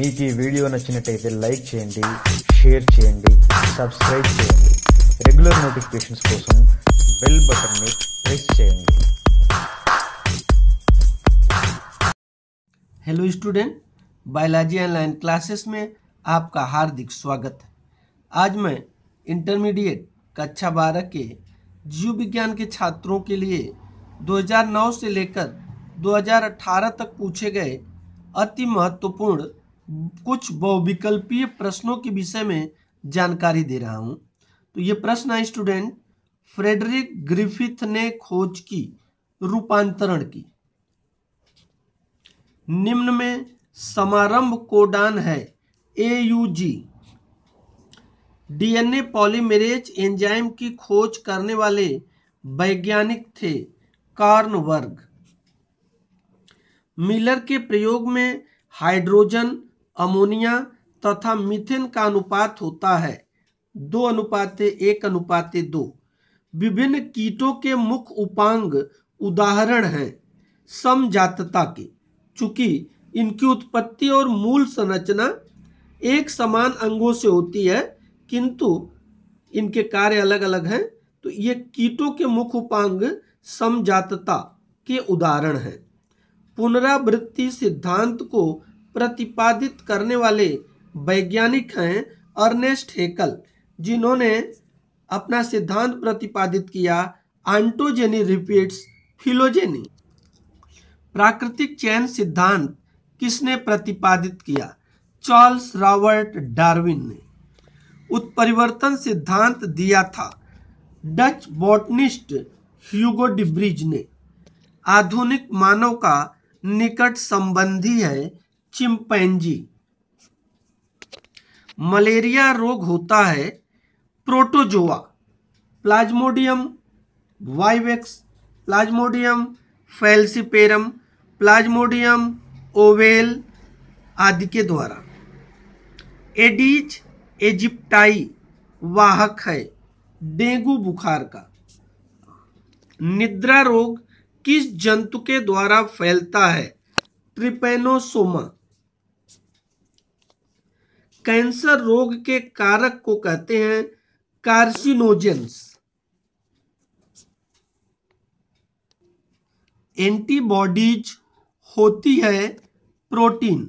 मेरी वीडियो नచ్చినట్లయితే లైక్ చేయండి షేర్ చేయండి సబ్స్క్రైబ్ చేయండి రెగ్యులర్ నోటిఫికేషన్స్ కోసం బెల్ బటన్ నొక్కండి hello student biology online classes మే aapka hardik swagat hai aaj main intermediate कक्षा 12 के जीव विज्ञान के छात्रों के लिए 2009 से लेकर 2018 तक पूछे गए अति महत्वपूर्ण कुछ बहुविकल्पीय प्रश्नों के विषय में जानकारी दे रहा हूं तो ये प्रश्न है स्टूडेंट फ्रेडरिक ग्रिफिथ ने खोज की रूपांतरण की निम्न में समारंभ कोडान है A U G DNA polymerase enzyme की खोज करने वाले वैज्ञानिक थे कार्नवर्ग मिलर के प्रयोग में हाइड्रोजन अमोनिया तथा मीथेन का अनुपात होता है दो अनुपाते एक अनुपाते दो विभिन्न कीटों के मुख्य उपांग उदाहरण हैं समजातता के चूंकि इनकी उत्पत्ति और मूल संरचना एक समान अंगों से होती है किंतु इनके कार्य अलग अलग हैं तो ये कीटों के मुख्य उपांग समजातता के उदाहरण हैं पुनरावृत्ति सिद्धांत को प्रतिपादित करने वाले वैज्ञानिक हैं अर्नेस्ट हेकल जिन्होंने अपना सिद्धांत प्रतिपादित किया आंटोजेनी रिपीट्स फिलोजेनी प्राकृतिक चयन सिद्धांत किसने प्रतिपादित किया चार्ल्स रॉबर्ट डार्विन ने उत्परिवर्तन सिद्धांत दिया था डच बॉटनिस्ट ह्यूगो डिब्रिज ने आधुनिक मानव का निकट संबंधी है चिंपैंजी मलेरिया रोग होता है protozoa plasmodium vivax plasmodium falciparum plasmodium ovale आदि के द्वारा एडीज एजिप्टाई वाहक है डेंगू बुखार का निद्रा रोग किस जंतु के द्वारा फैलता है ट्रिपेनोसोमा कैंसर रोग के कारक को कहते हैं कार्सिनोजेंस एंटीबॉडीज होती है प्रोटीन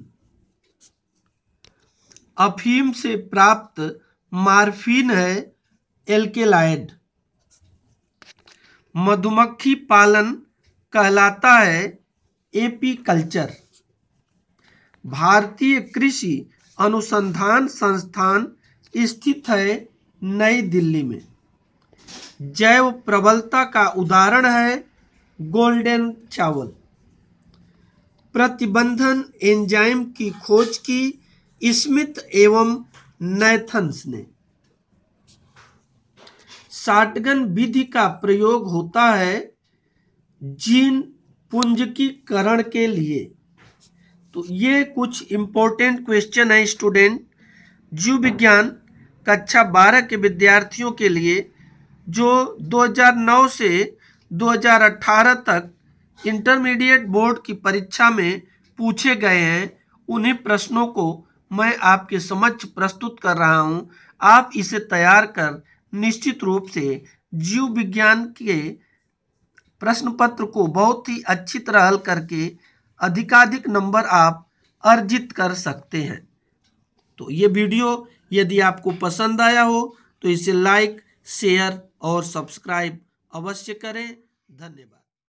अफीम से प्राप्त मार्फिन है एल्केलाइड मधुमक्खी पालन कहलाता है एपीकल्चर भारतीय कृषि अनुसंधान संस्थान स्थित है नई दिल्ली में जैव प्रबलता का उदाहरण है गोल्डन चावल प्रतिबंधन एंजाइम की खोज की स्मिथ एवं नैथन्स ने साटगन विधि का प्रयोग होता है जीन पुंजकीकरण के लिए तो ये कुछ इम्पोर्टेंट क्वेश्चन है स्टूडेंट जीव विज्ञान कक्षा बारह के विद्यार्थियों के लिए जो 2009 से 2018 तक इंटरमीडिएट बोर्ड की परीक्षा में पूछे गए हैं उन्हीं प्रश्नों को मैं आपके समक्ष प्रस्तुत कर रहा हूं। आप इसे तैयार कर निश्चित रूप से जीव विज्ञान के प्रश्न पत्र को बहुत ही अच्छी तरह हल करके अधिकाधिक नंबर आप अर्जित कर सकते हैं तो ये वीडियो यदि आपको पसंद आया हो तो इसे लाइक शेयर और सब्सक्राइब अवश्य करें धन्यवाद